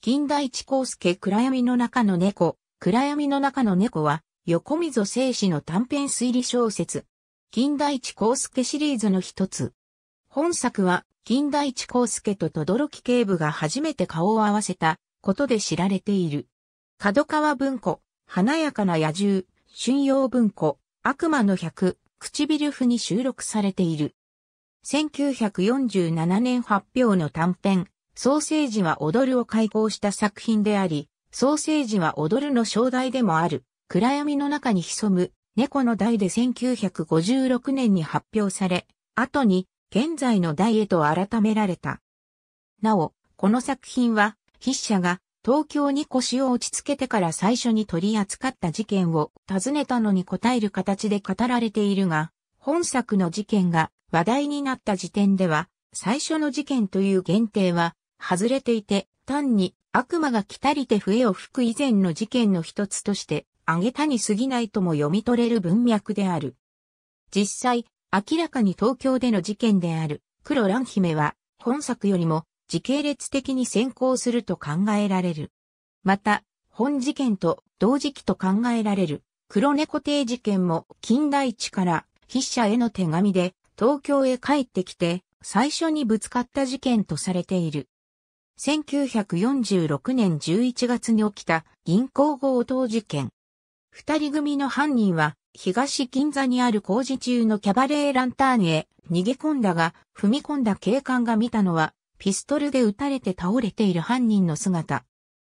金大一光介暗闇の中の猫、暗闇の中の猫は、横溝正史の短編推理小説。金大一光介シリーズの一つ。本作は、金大一光介と轟警部が初めて顔を合わせたことで知られている。角川文庫、華やかな野獣、春陽文庫、悪魔の百、唇譜に収録されている。1947年発表の短編、ソーセージは踊るを開講した作品であり、ソーセージは踊るの正題でもある、暗闇の中に潜む猫の代で1956年に発表され、後に現在の代へと改められた。なお、この作品は筆者が東京に腰を落ち着けてから最初に取り扱った事件を尋ねたのに答える形で語られているが、本作の事件が話題になった時点では、最初の事件という限定は外れていて、単に悪魔が来たりて笛を吹く以前の事件の一つとして、挙げたに過ぎないとも読み取れる文脈である。実際、明らかに東京での事件である、黒蘭姫は、本作よりも時系列的に先行すると考えられる。また、本事件と同時期と考えられる、黒猫亭事件も近代地から筆者への手紙で東京へ帰ってきて、最初にぶつかった事件とされている。1946年11月に起きた銀行強盗事件。二人組の犯人は東銀座にある工事中のキャバレーランターンへ逃げ込んだが、踏み込んだ警官が見たのは、ピストルで撃たれて倒れている犯人の姿。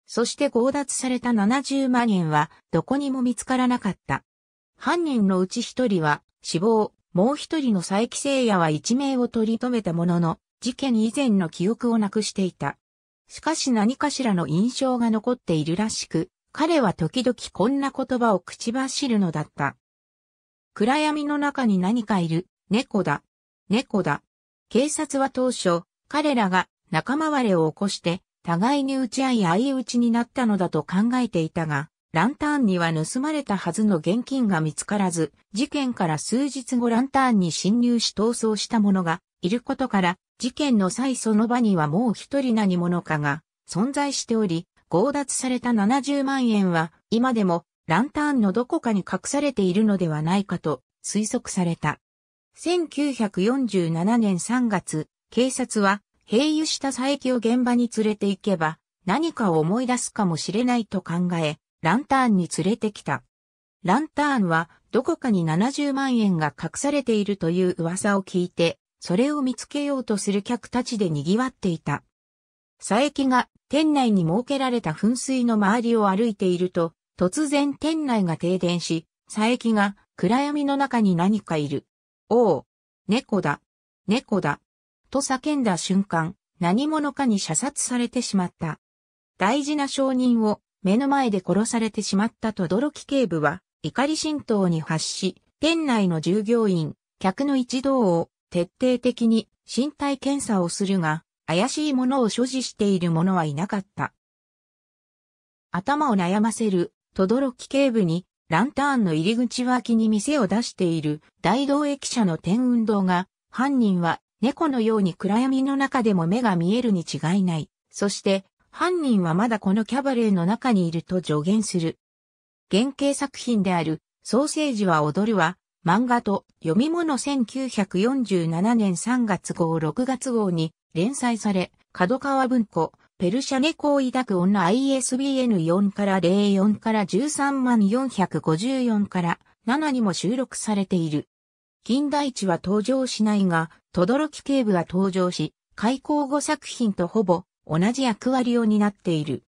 そして強奪された70万円は、どこにも見つからなかった。犯人のうち一人は、死亡、もう一人の佐伯聖也は一命を取り留めたものの、事件以前の記憶をなくしていた。しかし何かしらの印象が残っているらしく、彼は時々こんな言葉を口走るのだった。暗闇の中に何かいる、猫だ、猫だ。警察は当初、彼らが仲間割れを起こして、互いに打ち合い相打ちになったのだと考えていたが、ランタンには盗まれたはずの現金が見つからず、事件から数日後ランタンに侵入し逃走した者がいることから、事件の際その場にはもう一人何者かが存在しており、強奪された70万円は今でもランタンのどこかに隠されているのではないかと推測された。1947年3月、警察は併誘した佐伯を現場に連れて行けば何かを思い出すかもしれないと考え、ランターンに連れてきた。ランターンはどこかに70万円が隠されているという噂を聞いて、それを見つけようとする客たちで賑わっていた。佐伯が店内に設けられた噴水の周りを歩いていると、突然店内が停電し、佐伯が暗闇の中に何かいる。おう、猫だ、猫だ、と叫んだ瞬間、何者かに射殺されてしまった。大事な証人を目の前で殺されてしまったとどろき警部は、怒り浸透に発し、店内の従業員、客の一同を徹底的に身体検査をするが、怪しいものを所持している者はいなかった。頭を悩ませる、とどろき警部に、ランタンの入り口脇に店を出している大道駅舎の天運動が、犯人は猫のように暗闇の中でも目が見えるに違いない。そして、犯人はまだこのキャバレーの中にいると助言する。原型作品である、ソーセージは踊るは、漫画と読み物1947年3月号6月号に連載され、角川文庫、ペルシャ猫を抱く女 ISBN4 から04から13万454から7にも収録されている。金代地は登場しないが、轟警部が登場し、開口後作品とほぼ同じ役割を担っている。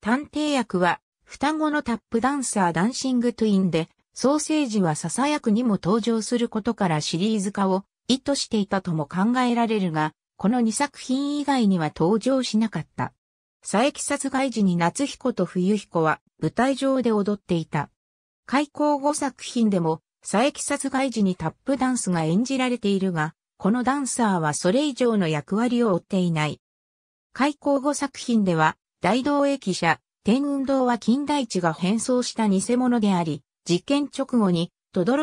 探偵役は、双子のタップダンサーダンシングトゥインで、ソーセージは囁役にも登場することからシリーズ化を意図していたとも考えられるが、この2作品以外には登場しなかった。佐伯殺害時に夏彦と冬彦は舞台上で踊っていた。開校後作品でも佐伯殺害時にタップダンスが演じられているが、このダンサーはそれ以上の役割を負っていない。開口後作品では、大道駅舎、天運動は金田一が変装した偽物であり、実験直後に、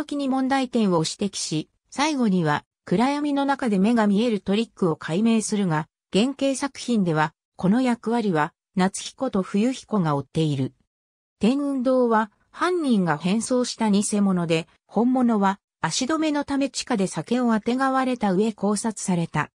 きに問題点を指摘し、最後には、暗闇の中で目が見えるトリックを解明するが、原型作品では、この役割は、夏彦と冬彦が追っている。天運動は、犯人が変装した偽物で、本物は足止めのため地下で酒をあてがわれた上考察された。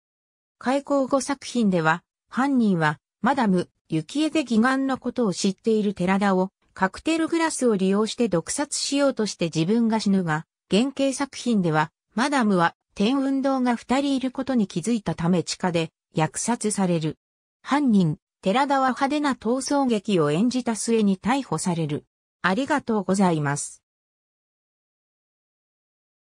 開口後作品では犯人は、マダム、幸恵で義眼のことを知っている寺田を、カクテルグラスを利用して毒殺しようとして自分が死ぬが、原型作品では、マダムは天運動が二人いることに気づいたため地下で虐殺される。犯人、寺田は派手な逃走劇を演じた末に逮捕される。ありがとうございます。